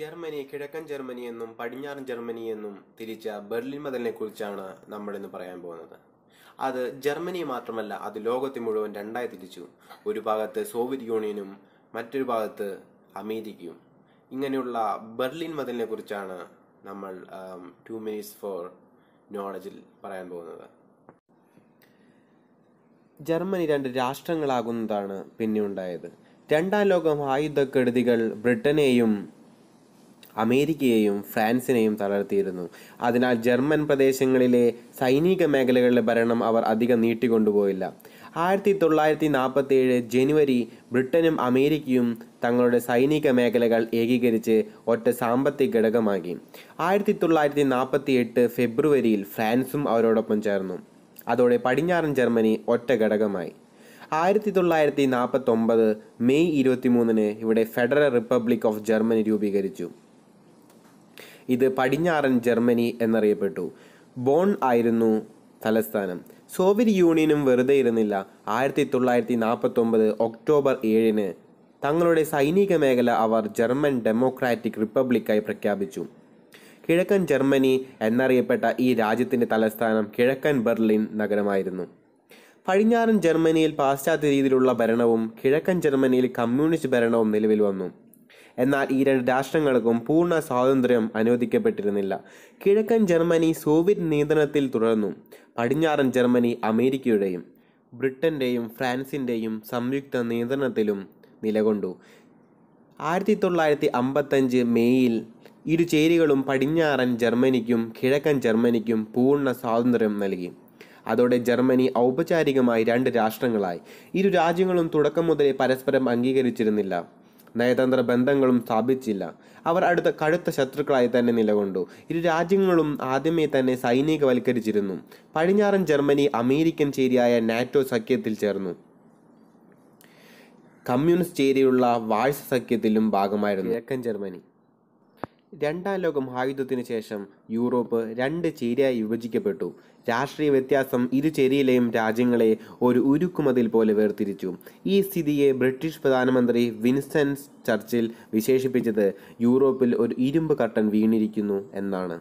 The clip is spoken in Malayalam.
ജർമ്മനി കിഴക്കൻ ജർമ്മനി എന്നും പടിഞ്ഞാറൻ ജർമ്മനി എന്നും തിരിച്ച ബെർലിൻ മതിലിനെ കുറിച്ചാണ് നമ്മൾ ഇന്ന് പറയാൻ പോകുന്നത് അത് ജർമ്മനി മാത്രമല്ല അത് ലോകത്തെ മുഴുവൻ രണ്ടായി തിരിച്ചു ഒരു ഭാഗത്ത് സോവിയറ്റ് യൂണിയനും മറ്റൊരു ഭാഗത്ത് അമേരിക്കയും ഇങ്ങനെയുള്ള ബെർലിൻ മതിലിനെ കുറിച്ചാണ് നമ്മൾ ടു മിനിറ്റ്സ് ഫോർ നോളജിൽ പറയാൻ പോകുന്നത് ജർമ്മനി രണ്ട് രാഷ്ട്രങ്ങളാകുന്നതാണ് പിന്നെ ഉണ്ടായത് രണ്ടാം ലോക ആയുധക്കെടുതികൾ ബ്രിട്ടനെയും അമേരിക്കയെയും ഫ്രാൻസിനെയും തളർത്തിയിരുന്നു അതിനാൽ ജർമ്മൻ പ്രദേശങ്ങളിലെ സൈനിക മേഖലകളിലെ ഭരണം അവർ അധികം നീട്ടിക്കൊണ്ടുപോയില്ല ആയിരത്തി തൊള്ളായിരത്തി നാൽപ്പത്തി ഏഴ് ജനുവരി ബ്രിട്ടനും അമേരിക്കയും തങ്ങളുടെ സൈനിക മേഖലകൾ ഏകീകരിച്ച് ഒറ്റ സാമ്പത്തിക ഘടകമാക്കി ആയിരത്തി തൊള്ളായിരത്തി നാൽപ്പത്തി എട്ട് ഫെബ്രുവരിയിൽ ഫ്രാൻസും അവരോടൊപ്പം ചേർന്നു അതോടെ പടിഞ്ഞാറൻ ജർമ്മനി ഒറ്റ ഘടകമായി ആയിരത്തി തൊള്ളായിരത്തി നാൽപ്പത്തൊമ്പത് മെയ് ഇരുപത്തിമൂന്നിന് ഇവിടെ ഫെഡറൽ റിപ്പബ്ലിക് ഓഫ് ജർമ്മനി രൂപീകരിച്ചു ഇത് പടിഞ്ഞാറൻ ജർമ്മനി എന്നറിയപ്പെട്ടു ബോൺ ആയിരുന്നു തലസ്ഥാനം സോവിയറ്റ് യൂണിയനും വെറുതെ ഇരുന്നില്ല ആയിരത്തി തൊള്ളായിരത്തി നാൽപ്പത്തൊമ്പത് ഒക്ടോബർ ഏഴിന് തങ്ങളുടെ സൈനിക മേഖല അവർ ജർമ്മൻ ഡെമോക്രാറ്റിക് റിപ്പബ്ലിക്കായി പ്രഖ്യാപിച്ചു കിഴക്കൻ ജർമ്മനി എന്നറിയപ്പെട്ട ഈ രാജ്യത്തിൻ്റെ തലസ്ഥാനം കിഴക്കൻ ബെർലിൻ നഗരമായിരുന്നു പടിഞ്ഞാറൻ ജർമ്മനിയിൽ പാശ്ചാത്യ രീതിയിലുള്ള ഭരണവും കിഴക്കൻ ജർമ്മനിയിൽ കമ്മ്യൂണിസ്റ്റ് ഭരണവും നിലവിൽ വന്നു എന്നാൽ ഈ രണ്ട് രാഷ്ട്രങ്ങൾക്കും പൂർണ്ണ സ്വാതന്ത്ര്യം അനുവദിക്കപ്പെട്ടിരുന്നില്ല കിഴക്കൻ ജർമ്മനി സോവിയറ്റ് നിയന്ത്രണത്തിൽ തുടർന്നു പടിഞ്ഞാറൻ ജർമ്മനി അമേരിക്കയുടെയും ബ്രിട്ടൻ്റെയും ഫ്രാൻസിൻ്റെയും സംയുക്ത നിയന്ത്രണത്തിലും നിലകൊണ്ടു ആയിരത്തി തൊള്ളായിരത്തി അമ്പത്തഞ്ച് മെയ്യിൽ ഇരു ചേരികളും പടിഞ്ഞാറൻ ജർമ്മനിക്കും കിഴക്കൻ ജർമ്മനിക്കും പൂർണ്ണ സ്വാതന്ത്ര്യം നൽകി അതോടെ ജർമ്മനി ഔപചാരികമായി രണ്ട് രാഷ്ട്രങ്ങളായി ഇരു രാജ്യങ്ങളും തുടക്കം മുതലേ പരസ്പരം അംഗീകരിച്ചിരുന്നില്ല നയതന്ത്ര ബന്ധങ്ങളും സ്ഥാപിച്ചില്ല അവർ അടുത്ത കടുത്ത ശത്രുക്കളായി തന്നെ നിലകൊണ്ടു ഇരു രാജ്യങ്ങളും ആദ്യമേ തന്നെ സൈനികവൽക്കരിച്ചിരുന്നു പടിഞ്ഞാറൻ ജർമ്മനി അമേരിക്കൻ ചേരിയായ നാറ്റോ സഖ്യത്തിൽ ചേർന്നു കമ്മ്യൂണിസ്റ്റ് ചേരിയുള്ള വാഴ്സ സഖ്യത്തിലും ഭാഗമായിരുന്നു കിഴക്കൻ ജർമ്മനി രണ്ടാം ലോക മഹായുദ്ധത്തിന് ശേഷം യൂറോപ്പ് രണ്ട് ചേരിയായി വിഭജിക്കപ്പെട്ടു രാഷ്ട്രീയ വ്യത്യാസം ഇരു ചേരിയിലെയും രാജ്യങ്ങളെ ഒരു ഉരുക്കുമതിൽ പോലെ വേർതിരിച്ചു ഈ സ്ഥിതിയെ ബ്രിട്ടീഷ് പ്രധാനമന്ത്രി വിൻസ്റ്റൺ ചർച്ചിൽ വിശേഷിപ്പിച്ചത് യൂറോപ്പിൽ ഒരു ഇരുമ്പ് കട്ടൻ വീണിരിക്കുന്നു എന്നാണ്